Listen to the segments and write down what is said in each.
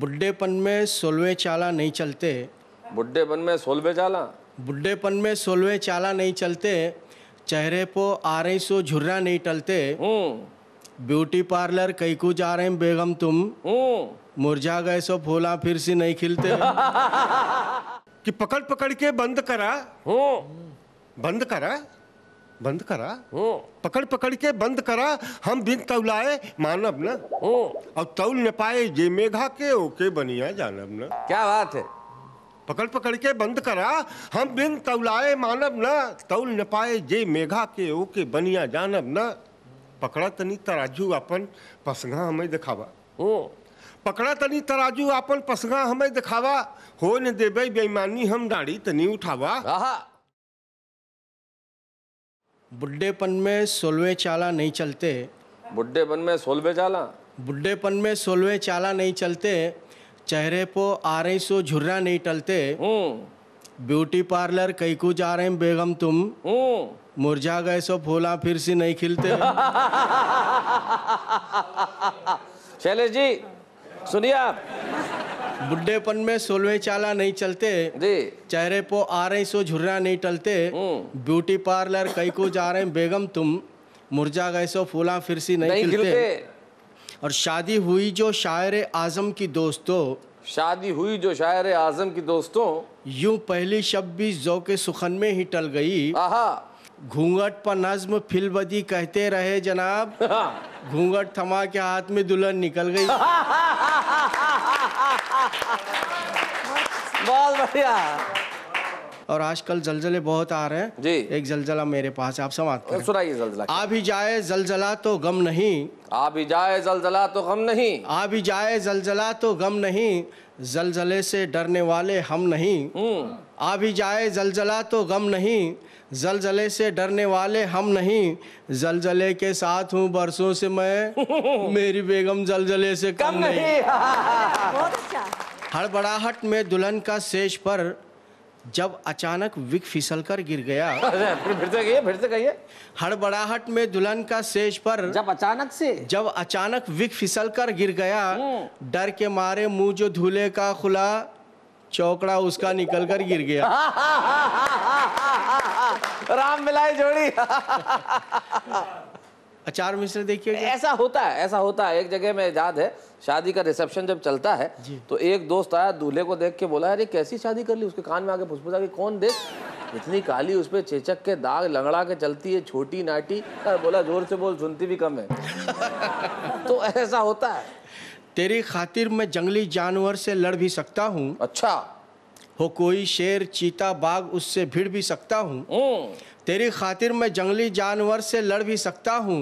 बुढ़ेपन में सोलवे चाला नहीं चलते बुढ़ेपन में सोलवे चाला बुढ़ेपन में सोलवे चाला नहीं चलते चेहरे पो आ रही सो झुर्रा नहीं टलते हम्म। ब्यूटी पार्लर कई को जा रहे बेगम तुम हम्म। मुरझा गए सो फूला फिर से नहीं खिलते कि पकड़ पकड़ के बंद करा हम्म। बंद करा बंद करा हम्म। पकड़ पकड़ के बंद करा हम बिन तौलाए मानब न हम्म। और तौल न पाए जे मेघा के ओके बनिया जानब न क्या बात है पकड़ पकड़ के बंद करा हम बिन तौलाए मानब न तौल न पाए जे मेघा के ओके बनिया जानब न पकड़ा तनी तराजू अपन पसगा हमें दिखावा हम्म। पकड़ा तनी तराजू अपन पसगा हमें दिखावा हो न देवे बेईमानी हम डाड़ी तनी उठावा बुढ़ेपन में सोलवे चाला नहीं चलते बुढ़ेपन में सोलवे चाला बुढ़ेपन में सोलवे चाला नहीं चलते चेहरे पो आ रही सो झुर्रा नहीं टलते हम्म। ब्यूटी पार्लर कई को जा रहे बेगम तुम हम्म। मुरझा गए सो फूला फिर से नहीं खिलते शैलेश जी सुनिए आप बुढ़ेपन में सोलवे चाला नहीं चलते चेहरे पो आ रही सो झुर्रा नहीं टलते हम्म। ब्यूटी पार्लर कई को जा रहे बेगम तुम मुरझा गए सो फूला फिर सी नहीं, नहीं खिलते और शादी हुई जो शायर आजम की दोस्तों शादी हुई जो शायर आजम की दोस्तों यूं पहली शब भी जो के सुखन में ही टल गई आहा घूंघट पर नज्म फिलबदी कहते रहे जनाब हाँ। घूंघट थमा के हाथ में दुल्हन निकल गई हाँ, हाँ, बहुत बढ़िया और आजकल जलजले बहुत आ रहे हैं जी एक जलजला मेरे पास आप समाप्त सुनाइए जलजला आ भी जाए जलजला तो गम नहीं आ भी जाए जलजला तो गम नहीं आ भी जाए जलजला तो गम नहीं जलजले से डरने वाले हम नहीं हम्म। आ भी जाए जलजला तो गम नहीं जलजले से डरने वाले हम नहीं जलजले के साथ हूँ बरसों से मैं मेरी बेगम जलजले से कम, कम नहीं, नहीं। हड़बड़ाहट में दुल्हन का शेष पर जब अचानक विक फिसल कर गिर गया फिर से कहिए फिर से कहिए हड़बड़ाहट में दुल्हन का शेष पर जब अचानक से जब अचानक विक फिसल कर गिर गया हम्म। डर के मारे मुंह जो धूले का खुला चौकड़ा उसका निकल कर गिर गया राम मिलाई जोड़ी अचार मिश्र देखिए ऐसा होता है ऐसा होता है एक जगह में याद है शादी का रिसेप्शन जब चलता है तो एक दोस्त आया दूल्हे को देख के बोला अरे कैसी शादी कर ली उसके कान में आके फुसफुसा की कौन देख इतनी काली उस पर चेचक के दाग लंगड़ा के चलती है छोटी नाटी और बोला जोर से बोल सुनती भी कम है तो ऐसा होता है तेरी खातिर मैं जंगली जानवर से लड़ भी सकता हूँ अच्छा हो कोई शेर चीता बाघ उससे भिड़ भी सकता हूँ तेरी खातिर मैं जंगली जानवर से लड़ भी सकता हूँ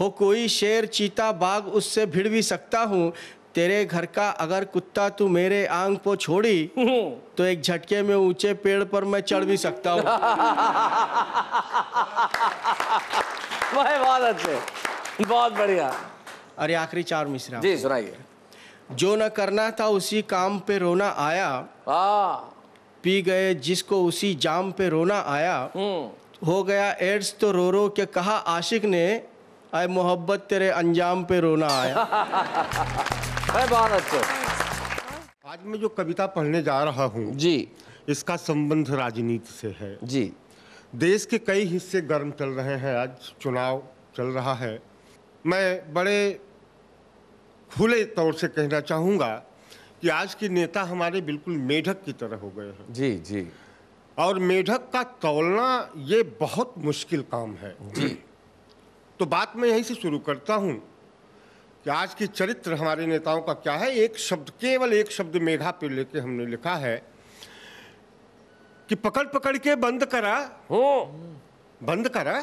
हो कोई शेर चीता बाघ उससे भिड़ भी सकता हूँ तेरे घर का अगर कुत्ता तू मेरे आंग पो छोड़ी तो एक झटके में ऊंचे पेड़ पर मैं चढ़ भी सकता हूँ बहुत अच्छे बहुत बढ़िया अरे आखिरी चार मिश्रा जी सुनाइए जो न करना था उसी काम पे रोना आया आ, हाँ। पी गए जिसको उसी जाम पे रोना आया हम्म। हो गया एड्स तो रो रो के कहा आशिक ने आए मोहब्बत तेरे अंजाम पे रोना आया बहुत अच्छे आज मैं जो कविता पढ़ने जा रहा हूँ जी इसका संबंध राजनीति से है जी देश के कई हिस्से गर्म चल रहे हैं आज चुनाव चल रहा है मैं बड़े खुले तौर से कहना चाहूँगा कि आज के नेता हमारे बिल्कुल मेढक की तरह हो गए हैं जी जी और मेढक का तोलना ये बहुत मुश्किल काम है जी तो बात मैं यहीं से शुरू करता हूँ कि आज की चरित्र हमारे नेताओं का क्या है एक शब्द केवल एक शब्द मेढा पे लेके हमने लिखा है कि पकड़ पकड़ के बंद करा हो बंद करा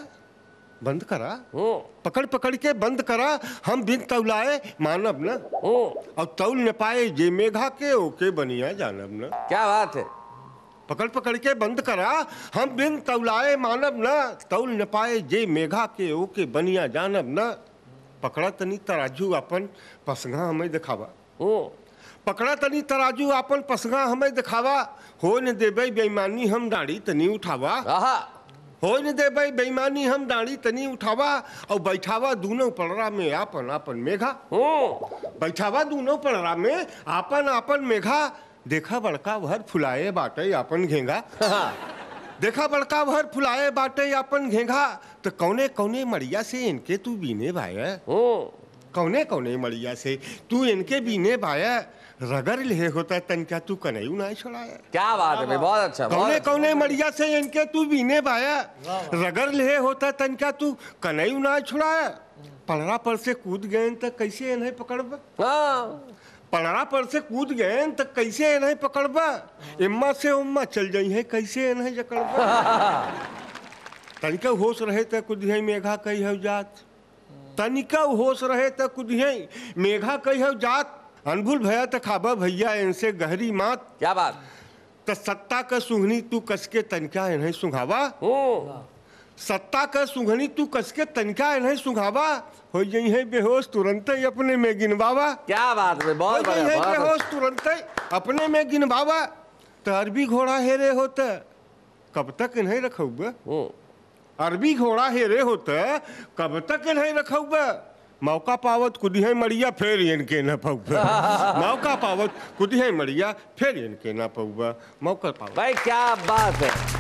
बंद करा हम्म। पकड़ पकड़ के बंद करा हम बिन तौलाए मानब न हम्म। और तौल न पाए जे मेघा के ओके बनिया जानब न क्या बात है पकड़ पकड़ के बंद करा हम बिन तौलाए मानब न तौल न पाए जे मेघा के ओके बनिया जानब न पकड़ा तनी तराजू अपन पसगा हमें दिखावा हम्म। पकड़ा तनी तराजू अपन पसगा हमें दिखावा हो न देबे बेईमानी हम दाढ़ी तनी उठावा हो होने दे भाई बेईमानी हम दाढ़ी तनी उठावा और बैठावा दोनों पड़रा में आपन आपन मेघा हो बैठावा दोनों पड़रा में आपन आपन मेघा देखा बड़का भर फुलाए बाटे आपन घेंगा देखा बड़का भर फुलाए बाटे आपन घेंगा तो कौने कौने मरिया से इनके तू बीने भाई है कौने कौने मड़िया से तू इनके बीने भाया रगर लिहे होता तन क्या तू कन्हैयू ना छोड़ाया क्या बात है बहुत अच्छा कौने कौने अच्छा। मड़िया से इनके तू बीने भाया रगर लिहे होता तन क्या तू कन्हैयू ना छोड़ाया पलरा पल से कूद गए तो कैसे इन्हें पकड़ब हाँ। पलरा पल से कूद गए तो कैसे इन्हें पकड़बा इम्मा से उम्मा चल जाई है कैसे इन्हें जकड़बा तनिका होश रहे तो कुछ मेघा कही है जात तनिक होश रहे तो कुछ है मेघा कही है जात अनभुल भया तो खाबा भैया इनसे गहरी मात क्या बात तो सत्ता का सुघनी तू कसके तनिका इन्हें सुघावा हम्म। सत्ता का सुघनी तू कसके तनिका इन्हें सुघावा हो यही है बेहोश तुरंत ही अपने में गिनवावा क्या बात है बहुत हो है बेहोश तुरंत ही अपने में गिनवावा तो अरबी घोड़ा हेरे होते कब तक इन्हें रखोगे हम्म। अरबी घोड़ा हेरे होता कब तक नहीं रख मौका पावत है मरिया फिर इनके न पौबा मौका पावत है मरिया फिर इनके न पौबा मौका पावत भाई क्या बात है